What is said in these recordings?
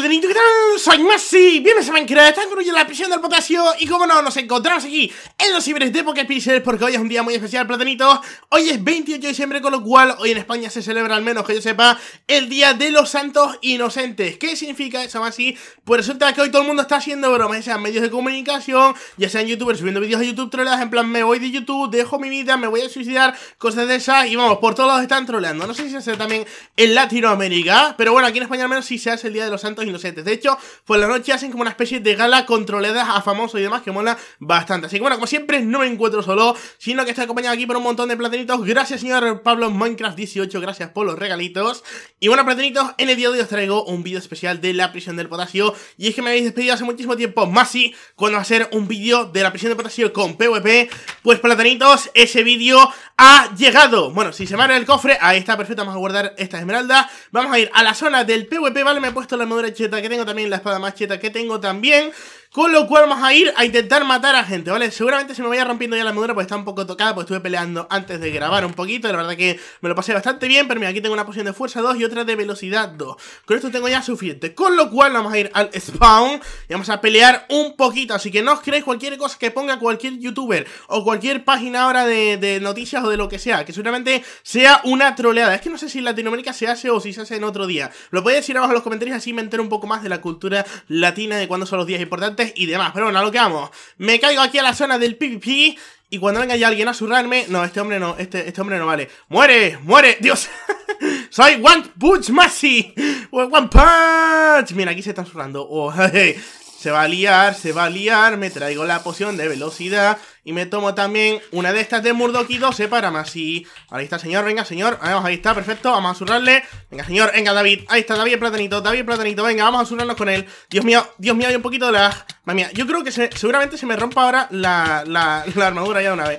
¿qué tal? Soy Masi, bienvenidos a Minecraft, están con la prisión del potasio y como no, nos encontramos aquí en los ciberes de Pocket porque hoy es un día muy especial, platanitos Hoy es 28 de diciembre, con lo cual hoy en España se celebra, al menos que yo sepa, el Día de los Santos Inocentes ¿Qué significa eso, Masi? Pues resulta que hoy todo el mundo está haciendo bromas, ya sean medios de comunicación, ya sean youtubers subiendo vídeos a YouTube troleadas En plan, me voy de YouTube, dejo mi vida, me voy a suicidar, cosas de esas y vamos, por todos lados están troleando No sé si se hace también en Latinoamérica, pero bueno, aquí en España al menos sí se hace el Día de los Santos inocentes. De hecho, por la noche hacen como una especie de gala con a famosos y demás que mola bastante. Así que bueno, como siempre, no me encuentro solo, sino que estoy acompañado aquí por un montón de platanitos, Gracias, señor Pablo Minecraft 18, gracias por los regalitos. Y bueno, platinitos, en el día de hoy os traigo un vídeo especial de la prisión del potasio. Y es que me habéis despedido hace muchísimo tiempo, más si cuando hacer un vídeo de la prisión del potasio con PvP. Pues platanitos ese vídeo ha llegado. Bueno, si se van el cofre, ahí está, perfecto, vamos a guardar esta esmeralda. Vamos a ir a la zona del PvP, ¿vale? Me he puesto la armadura cheta que tengo también, la espada más cheta que tengo también. Con lo cual vamos a ir a intentar matar a gente, ¿vale? Seguramente se me vaya rompiendo ya la madura porque está un poco tocada, porque estuve peleando antes de grabar un poquito. La verdad que me lo pasé bastante bien, pero mira, aquí tengo una poción de fuerza 2 y otra de velocidad 2. Con esto tengo ya suficiente. Con lo cual vamos a ir al spawn y vamos a pelear un poquito. Así que no os creáis cualquier cosa que ponga cualquier youtuber o cualquier página ahora de, noticias o de lo que sea, que seguramente sea una troleada. Es que no sé si en Latinoamérica se hace o si se hace en otro día. Lo podéis decir abajo en los comentarios, así me entero un poco más de la cultura latina, de cuándo son los días importantes y demás. Pero bueno, a lo que vamos. Me caigo aquí a la zona del PvP y cuando venga ya alguien a surrarme No, este hombre no, este, este, hombre no vale. ¡Muere! ¡Muere! ¡Dios! ¡Soy One Punch Masi! ¡One Punch! Mira, aquí se están zurrando. Oh, se va a liar, se va a liar. Me traigo la poción de velocidad. Y me tomo también una de estas de dos 12 para más. Y ahí está, señor. Venga, señor. Vamos, ahí está, perfecto. Vamos a zurrarle. Venga, señor. Venga, David. Ahí está, David platanito. David platanito. Venga, vamos a zurrarnos con él. Dios mío, Dios mío, hay un poquito de lag. Madre mía, yo creo que seguramente se me rompa ahora la, la, armadura ya de una vez.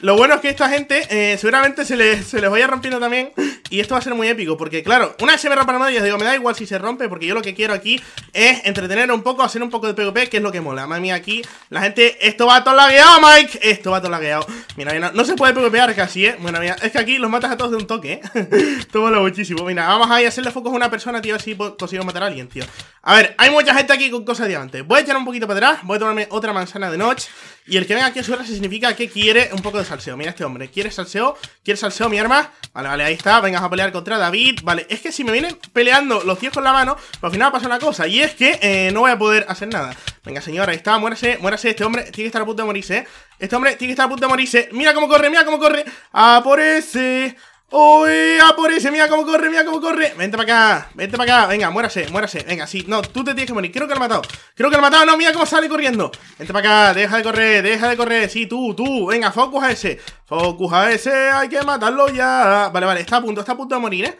Lo bueno es que esta gente eh, seguramente se, se les vaya rompiendo también y esto va a ser muy épico, porque claro, una se rompe para yo digo, me da igual si se rompe, porque yo lo que quiero aquí es entretener un poco, hacer un poco de PvP, que es lo que mola. Mami, aquí la gente, esto va todo lagueado, Mike. Esto va todo lagueado. Mira, mira, no se puede PvPar casi, ¿eh? Bueno, mira, es que aquí los matas a todos de un toque, ¿eh? todo lo muchísimo. Mira, vamos a ir a hacerle focos a una persona, tío, así consigo matar a alguien, tío. A ver, hay mucha gente aquí con cosas de diamante. Voy a echar un poquito para atrás, voy a tomarme otra manzana de noche. Y el que venga aquí a su se significa que quiere un poco de salseo. Mira este hombre, ¿quiere salseo? ¿Quiere salseo, mi arma? Vale, vale, ahí está. Vengas a pelear contra David. Vale, es que si me vienen peleando los tíos con la mano, pues al final va a pasar una cosa. Y es que eh, no voy a poder hacer nada. Venga, señora, ahí está. Muérase, muérase. Este hombre tiene que estar a punto de morirse. Eh. Este hombre tiene que estar a punto de morirse. Mira cómo corre, mira cómo corre. Ah, por ese. ¡Uy! ¡A por ese! ¡Mira cómo corre! ¡Mira cómo corre! ¡Vente para acá! ¡Vente para acá! Venga, muérase, muérase. Venga, sí. No, tú te tienes que morir. Creo que lo he matado. Creo que lo he matado. No, mira cómo sale corriendo. Vente para acá. Deja de correr. Deja de correr. Sí, tú, tú. Venga, focus a ese. Focus a ese. Hay que matarlo ya. Vale, vale. Está a punto. Está a punto de morir, ¿eh?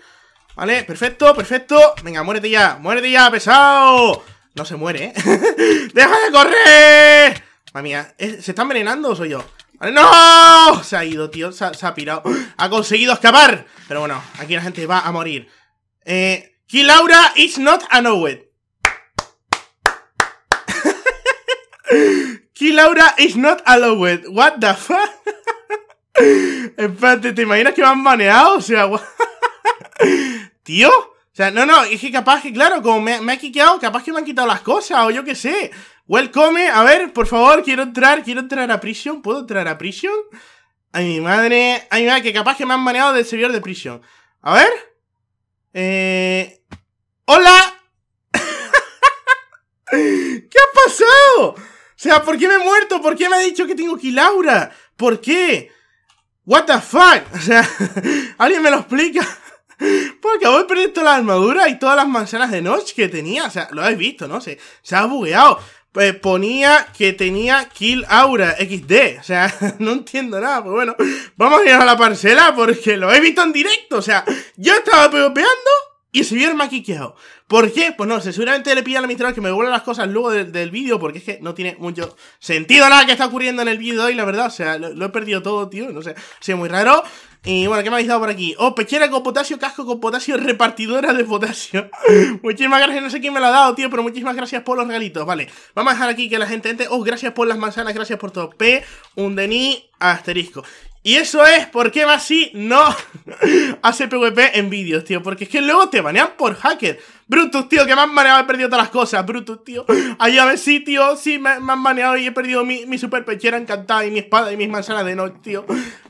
Vale, perfecto, perfecto. Venga, muérete ya. Muérete ya, pesado. No se muere, ¿eh? ¡Deja de correr! Mamía, ¿Se está envenenando o soy yo? ¡No! Se ha ido, tío. Se ha, pirado. Ha conseguido escapar. Pero bueno, aquí la gente va a morir. Eh, Kill Laura is not a know Kill Laura is not a What the fuck? Espérate, ¿te imaginas que me han baneado? O sea, tío. O sea, no, no, es que capaz que, claro, como me, me ha quiqueado, capaz que me han quitado las cosas, o yo qué sé. Welcome, a ver, por favor, quiero entrar, quiero entrar a prisión, ¿puedo entrar a prisión? A mi madre, ay, mi madre, que capaz que me han baneado del servidor de prisión. A ver. Eh... ¡Hola! ¿Qué ha pasado? O sea, ¿por qué me he muerto? ¿Por qué me ha dicho que tengo Kilaura? ¿Por qué? ¿What the fuck? O sea, ¿alguien me lo explica? porque acabo de perder toda la armadura y todas las manzanas de noche que tenía. O sea, lo habéis visto, ¿no? Se, se ha bugueado. Pues ponía que tenía Kill Aura XD. O sea, no entiendo nada. Pues bueno, vamos a ir a la parcela porque lo he visto en directo. O sea, yo estaba peopeando y se el maquiqueado. ¿Por qué? Pues no sé, seguramente le pide al administrador que me devuelva las cosas luego del, vídeo, porque es que no tiene mucho sentido nada que está ocurriendo en el vídeo de hoy, la verdad. O sea, lo, he perdido todo, tío. No sé, ha sido muy raro. Y bueno, ¿qué me habéis dado por aquí? Oh, pechera con potasio, casco con potasio, repartidora de potasio. muchísimas gracias, no sé quién me lo ha dado, tío, pero muchísimas gracias por los regalitos. Vale, vamos a dejar aquí que la gente entre. Oh, gracias por las manzanas, gracias por todo. P, un denis, asterisco. Y eso es por qué Masi no hace PvP en vídeos, tío. Porque es que luego te banean por hacker. Brutus, tío, que me han baneado, he perdido todas las cosas. Brutus, tío. Ahí a ver, sí, tío. Sí, me, han baneado y he perdido mi, mi super pechera encantada y mi espada y mis manzanas de noche, tío.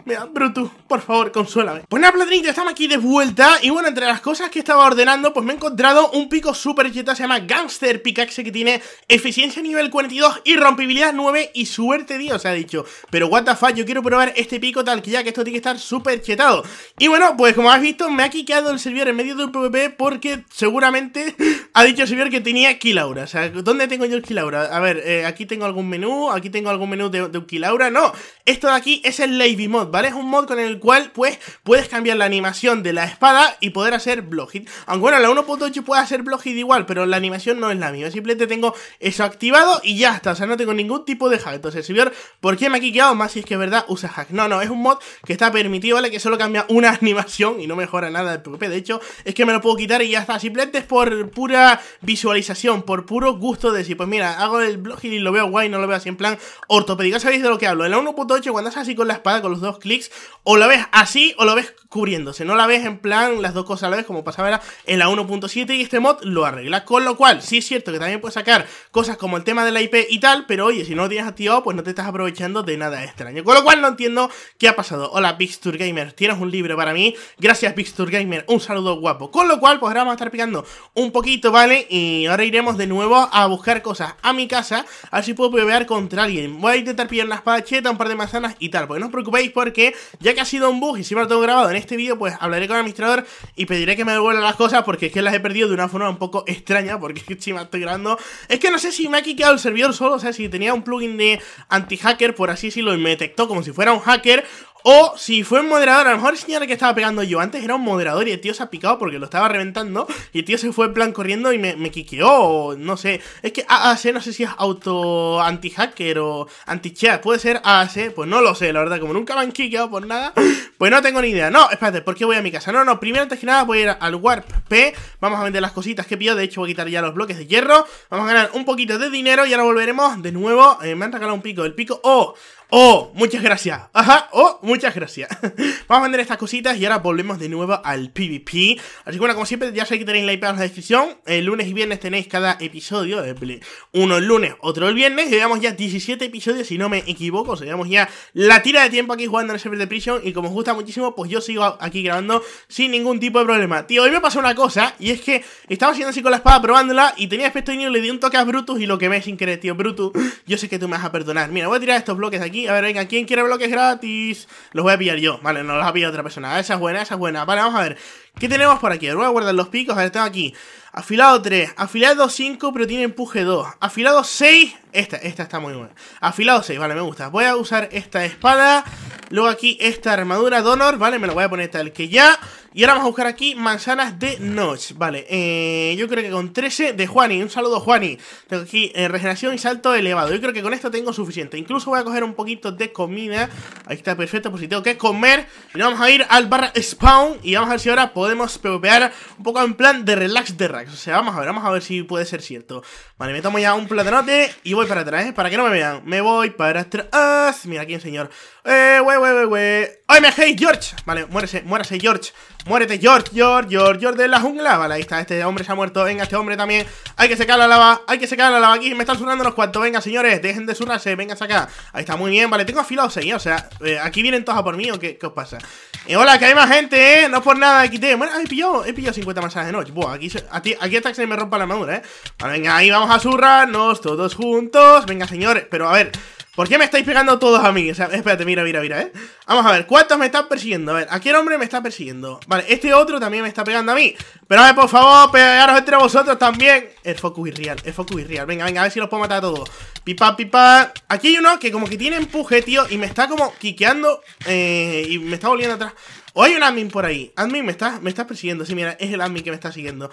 Mira, Brutus, por favor, consuélame. Pues nada, platinito, estamos aquí de vuelta. Y bueno, entre las cosas que estaba ordenando, pues me he encontrado un pico súper chetado Se llama Gangster Pickaxe, que tiene eficiencia nivel 42, Y rompibilidad 9 y suerte Dios, Se ha dicho, pero what the fuck, yo quiero probar este pico tal que ya que esto tiene que estar súper chetado. Y bueno, pues como has visto, me ha quiqueado el servidor en medio de un PvP porque seguramente ha dicho señor que tenía Kilaura. O sea, ¿dónde tengo yo el Kilaura? A ver, eh, aquí tengo algún menú, aquí tengo algún menú de, de Kilaura. No, esto de aquí es el Lady Mod, ¿vale? Es un mod con el cual, pues, puedes cambiar la animación de la espada y poder hacer hit Aunque bueno, la 1.8 puede hacer hit igual, pero la animación no es la mía. Simplemente tengo eso activado y ya está. O sea, no tengo ningún tipo de hack. Entonces, señor, ¿por qué me ha quedado? más si es que es verdad usa hack? No, no, es un mod que está permitido, ¿vale? Que solo cambia una animación y no mejora nada de PvP. De hecho, es que me lo puedo quitar y ya está. Simplemente es por pura visualización, por puro gusto de decir, pues mira, hago el blog y lo veo guay, no lo veo así en plan ortopedico, ¿Sabéis de lo que hablo? En la 1.8 cuando haces así con la espada, con los dos clics, o la ves así o lo ves cubriéndose. No la ves en plan las dos cosas a la vez, como pasaba en la 1.7 y este mod lo arregla. Con lo cual, sí es cierto que también puedes sacar cosas como el tema de la IP y tal, pero oye, si no lo tienes activado, pues no te estás aprovechando de nada extraño. Con lo cual no entiendo qué ha pasado. Hola, PixturGamer, Gamer, tienes un libro para mí. Gracias, PixturGamer. Gamer. Un saludo guapo. Con lo cual, pues ahora vamos a estar picando un poquito ¿vale? Y ahora iremos de nuevo a buscar cosas a mi casa, a ver si puedo pelear contra alguien. Voy a intentar pillar una espada un par de manzanas y tal. Pues no os preocupéis porque ya que ha sido un bug y si me lo tengo grabado en este vídeo, pues hablaré con el administrador y pediré que me devuelvan las cosas porque es que las he perdido de una forma un poco extraña porque si me estoy grabando. Es que no sé si me ha quitado el servidor solo, o sea, si tenía un plugin de anti-hacker, por así decirlo, y me detectó como si fuera un hacker o si fue un moderador, a lo mejor el señor que estaba pegando yo antes era un moderador y el tío se ha picado porque lo estaba reventando y el tío se fue en plan corriendo y me, me quiqueó o no sé. Es que AAC no sé si es auto anti-hacker o anti-chat, puede ser AAC, pues no lo sé, la verdad, como nunca me han quiqueado por nada, pues no tengo ni idea. No, espérate, ¿por qué voy a mi casa? No, no, primero antes que nada voy a ir al Warp P, vamos a vender las cositas que pido, de hecho voy a quitar ya los bloques de hierro, vamos a ganar un poquito de dinero y ahora volveremos de nuevo, eh, me han regalado un pico, el pico, O Oh, muchas gracias. Ajá, oh, muchas gracias. Vamos a vender estas cositas y ahora volvemos de nuevo al PvP. Así que bueno, como siempre, ya sabéis que tenéis la IP en la descripción. El lunes y viernes tenéis cada episodio. Eh, uno el lunes, otro el viernes. Llevamos ya 17 episodios, si no me equivoco. O sea, llevamos ya la tira de tiempo aquí jugando en el server de Prison. Y como os gusta muchísimo, pues yo sigo aquí grabando sin ningún tipo de problema. Tío, hoy me pasó una cosa. Y es que estaba haciendo así con la espada, probándola. Y tenía aspecto y le di un toque a Brutus y lo que sin querer, tío. Brutus, yo sé que tú me vas a perdonar. Mira, voy a tirar estos bloques de aquí a ver, venga, ¿quién quiere bloques gratis? Los voy a pillar yo. Vale, no los ha pillado otra persona. Ah, esa es buena, esa es buena. Vale, vamos a ver. ¿Qué tenemos por aquí? Voy a guardar los picos. A ver, tengo aquí. Afilado 3. Afilado 5, pero tiene empuje 2. Afilado 6. Esta, esta está muy buena. Afilado 6, vale, me gusta. Voy a usar esta espada. Luego aquí esta armadura Donor, ¿vale? Me la voy a poner tal que ya. Y ahora vamos a buscar aquí manzanas de noche, Vale, eh, yo creo que con 13 de Juani. Un saludo, Juani. Tengo aquí eh, regeneración y salto elevado. Yo creo que con esto tengo suficiente. Incluso voy a coger un poquito de comida. Ahí está, perfecto. Pues si tengo que comer. Y vamos a ir al barra spawn. Y vamos a ver si ahora podemos pepear un poco en plan de relax de racks. O sea, vamos a ver, vamos a ver si puede ser cierto. Vale, me tomo ya un platanote y voy para atrás, ¿eh? Para que no me vean. Me voy para atrás. Mira aquí, señor. Eh, wey, wey, wey, wey. OMG, George Vale, muérese, muérese, George Muérete, George, George, George, George de la jungla Vale, ahí está, este hombre se ha muerto Venga, este hombre también Hay que secar la lava, hay que secar la lava Aquí me están surrando los cuantos Venga, señores, dejen de surrarse Venga, saca. Ahí está, muy bien Vale, tengo afilado 6, o sea eh, Aquí vienen todos a por mí ¿O qué, os pasa? Eh, hola, que hay más gente, ¿eh? No por nada, te... Bueno, he pillado, he pillado 50 masas de noche Buah, aquí, está aquí, aquí que se me rompa la madura, ¿eh? Vale, venga, ahí vamos a surrarnos todos juntos Venga, señores Pero a ver ¿Por qué me estáis pegando todos a mí? O sea, espérate, mira, mira, mira, ¿eh? Vamos a ver, ¿cuántos me están persiguiendo? A ver, ¿a qué hombre me está persiguiendo? Vale, este otro también me está pegando a mí. Pero a ver, por favor, pegaros entre vosotros también. El focus real, el focus irreal. Venga, venga, a ver si los puedo matar a todos. Pipa, pipa. Aquí hay uno que como que tiene empuje, tío, y me está como quiqueando eh, y me está volviendo atrás. O hay un admin por ahí. Admin, me está, me está persiguiendo. Sí, mira, es el admin que me está siguiendo.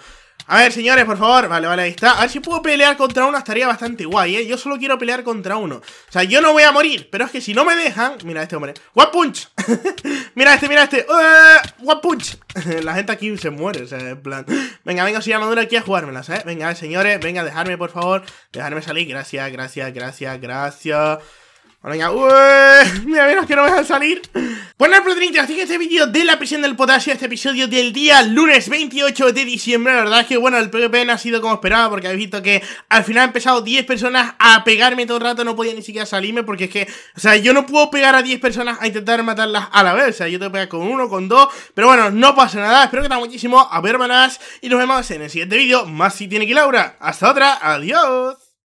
A ver, señores, por favor. Vale, vale, ahí está. A ver si puedo pelear contra uno. Estaría bastante guay, ¿eh? Yo solo quiero pelear contra uno. O sea, yo no voy a morir. Pero es que si no me dejan... Mira este hombre. One Punch. mira este, mira este. Uh, one Punch. La gente aquí se muere, o sea, en plan... Venga, venga, soy armadura aquí a jugármelas, ¿eh? Venga, señores, venga, dejarme por favor. dejarme salir. Gracias, gracias, gracias, gracias. Bueno, ya, mira, menos que no me dejan salir. Bueno, pues Platrin, así que este vídeo de la prisión del potasio, este episodio del día lunes 28 de diciembre. La verdad es que, bueno, el PvP no ha sido como esperaba, porque habéis visto que al final han empezado 10 personas a pegarme todo el rato, no podía ni siquiera salirme, porque es que, o sea, yo no puedo pegar a 10 personas a intentar matarlas a la vez. O sea, yo tengo que pegar con uno, con dos, pero bueno, no pasa nada. Espero que te muchísimo, a ver, hermanas y nos vemos en el siguiente vídeo. Más si tiene que Laura. Hasta otra, adiós.